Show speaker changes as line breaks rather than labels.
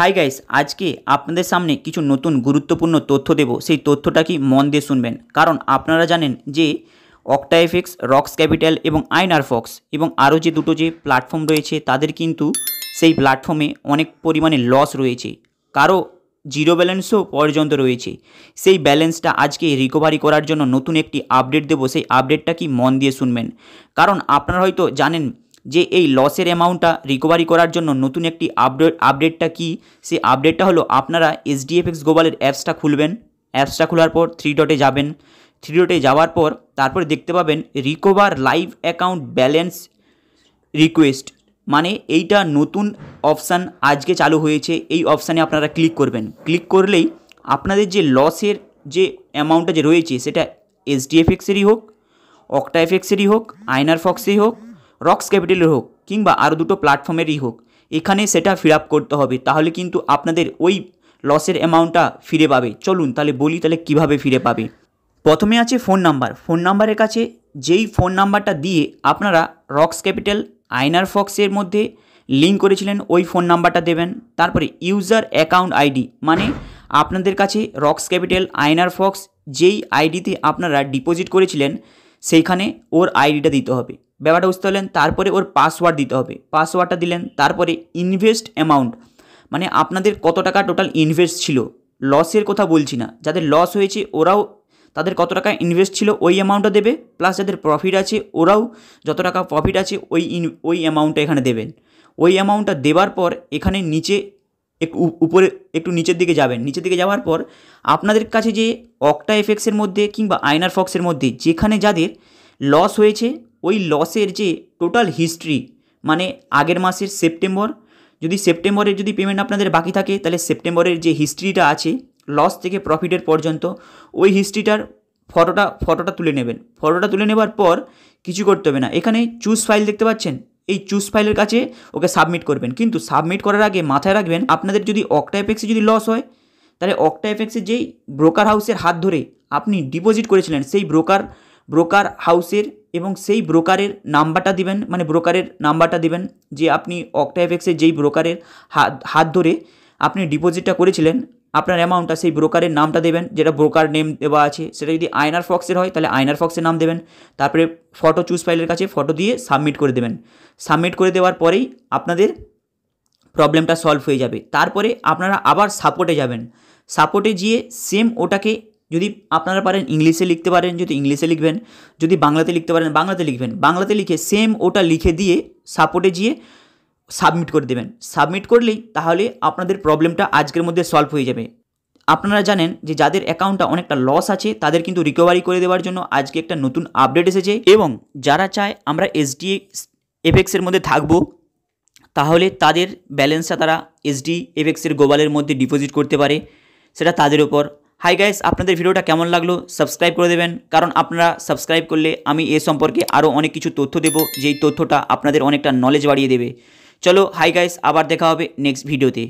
hi guys আজকে আপনাদের সামনে কিছু নতুন গুরুত্বপূর্ণ তথ্য দেব সেই তথ্যটা কি মন দিয়ে শুনবেন কারণ আপনারা জানেন যে অক্টাইফেক্স রক্স ক্যাপিটাল এবং আইনার ফক্স এবং আরও যে দুটো যে প্ল্যাটফর্ম রয়েছে তাদের কিন্তু সেই প্ল্যাটফর্মে অনেক পরিমাণে লস রয়েছে কারো জিরো ব্যালেন্সও পর্যন্ত রয়েছে সেই ব্যালেন্সটা আজকে রিকভারি করার জন্য নতুন একটি আপডেট দেব সেই আপডেটটা কি মন দিয়ে শুনবেন কারণ আপনারা হয়তো জানেন যে এই লসের অ্যামাউন্টটা রিকভারি করার জন্য নতুন একটি আপডেট আপডেটটা কী সেই আপডেটটা হলো আপনারা এসডিএফএক্স গ্লোবালের অ্যাপসটা খুলবেন অ্যাপসটা খোলার পর থ্রি ডটে যাবেন থ্রি ডটে যাওয়ার পর তারপরে দেখতে পাবেন recover live account balance request মানে এইটা নতুন অপশান আজকে চালু হয়েছে এই অপশানে আপনারা ক্লিক করবেন ক্লিক করলেই আপনাদের যে লসের যে অ্যামাউন্টটা যে রয়েছে সেটা এসডিএফএক্সেরই হোক অক্টা এফএক্সেরই হোক আয়নার ফক্সেরই হোক রক্স ক্যাপিটালের হোক কিংবা আরও দুটো প্ল্যাটফর্মেরই হোক এখানে সেটা ফিল আপ করতে হবে তাহলে কিন্তু আপনাদের ওই লসের অ্যামাউন্টটা ফিরে পাবে চলুন তাহলে বলি তাহলে কিভাবে ফিরে পাবে প্রথমে আছে ফোন নাম্বার ফোন নাম্বারের কাছে যেই ফোন নাম্বারটা দিয়ে আপনারা রক্স ক্যাপিটাল আয়নার ফক্সের মধ্যে লিঙ্ক করেছিলেন ওই ফোন নাম্বারটা দেবেন তারপরে ইউজার অ্যাকাউন্ট আইডি মানে আপনাদের কাছে রক্স ক্যাপিটাল আয়নার ফক্স যেই আইডিতে আপনারা ডিপোজিট করেছিলেন সেইখানে ওর আইডিটা দিতে হবে ব্যাপারটা বুঝতে পারলেন তারপরে ওর পাসওয়ার্ড দিতে হবে পাসওয়ার্ডটা দিলেন তারপরে ইনভেস্ট অ্যামাউন্ট মানে আপনাদের কত টাকা টোটাল ইনভেস্ট ছিল লসের কথা বলছি না যাদের লস হয়েছে ওরাও তাদের কত টাকা ইনভেস্ট ছিল ওই অ্যামাউন্টটা দেবে প্লাস যাদের প্রফিট আছে ওরাও যত টাকা প্রফিট আছে ওই ইন ওই অ্যামাউন্টটা এখানে দেবেন ওই অ্যামাউন্টটা দেওয়ার পর এখানে নিচে একটু উপরে একটু নিচের দিকে যাবেন নিচের দিকে যাওয়ার পর আপনাদের কাছে যে অক্টা এফেক্সের মধ্যে কিংবা আয়নার ফক্সের মধ্যে যেখানে যাদের লস হয়েছে ওই লসের যে টোটাল হিস্ট্রি মানে আগের মাসের সেপ্টেম্বর যদি সেপ্টেম্বরের যদি পেমেন্ট আপনাদের বাকি থাকে তাহলে সেপ্টেম্বরের যে হিস্ট্রিটা আছে লস থেকে প্রফিটের পর্যন্ত ওই হিস্ট্রিটার ফটোটা ফটোটা তুলে নেবেন ফটোটা তুলে নেবার পর কিছু করতে হবে না এখানে চুজ ফাইল দেখতে পাচ্ছেন এই চুজ ফাইলের কাছে ওকে সাবমিট করবেন কিন্তু সাবমিট করার আগে মাথায় রাখবেন আপনাদের যদি অক্টা এফেক্সে যদি লস হয় তাহলে অক্টা এফেক্সে যেই ব্রোকার হাউসের হাত ধরে আপনি ডিপোজিট করেছিলেন সেই ব্রোকার ব্রোকার হাউসের এবং সেই ব্রোকারের নাম্বারটা দিবেন মানে ব্রোকারের নাম্বারটা দিবেন যে আপনি অক্টাইভেক্সের যেই ব্রোকারের হাত হাত ধরে আপনি ডিপোজিটটা করেছিলেন আপনার অ্যামাউন্টটা সেই ব্রোকারের নামটা দেবেন যেটা ব্রোকার নেম দেওয়া আছে সেটা যদি আয়নার ফক্সের হয় তাহলে আয়নার ফক্সের নাম দেবেন তারপরে ফটো চুজ ফাইলের কাছে ফটো দিয়ে সাবমিট করে দেবেন সাবমিট করে দেওয়ার পরেই আপনাদের প্রবলেমটা সলভ হয়ে যাবে তারপরে আপনারা আবার সাপোর্টে যাবেন সাপোর্টে গিয়ে সেম ওটাকে যদি আপনারা পারেন ইংলিশে লিখতে পারেন যদি ইংলিশে লিখবেন যদি বাংলাতে লিখতে পারেন বাংলাতে লিখবেন বাংলাতে লিখে সেম ওটা লিখে দিয়ে সাপোর্টে গিয়ে সাবমিট করে দেবেন সাবমিট করলেই তাহলে আপনাদের প্রবলেমটা আজকের মধ্যে সলভ হয়ে যাবে আপনারা জানেন যে যাদের অ্যাকাউন্টটা অনেকটা লস আছে তাদের কিন্তু রিকভারি করে দেওয়ার জন্য আজকে একটা নতুন আপডেট এসেছে এবং যারা চায় আমরা এসডি এফেক্সের মধ্যে থাকবো তাহলে তাদের ব্যালেন্সটা তারা এসডি এফেক্সের গোবালের মধ্যে ডিপোজিট করতে পারে সেটা তাদের ওপর হাই গাইস আপনাদের ভিডিওটা কেমন লাগলো সাবস্ক্রাইব করে দেবেন কারণ আপনারা সাবস্ক্রাইব করলে আমি এ সম্পর্কে আরও অনেক কিছু তথ্য দেব যেই তথ্যটা আপনাদের অনেকটা নলেজ বাড়িয়ে দেবে চলো হাই গাইস আবার দেখা হবে নেক্সট ভিডিওতে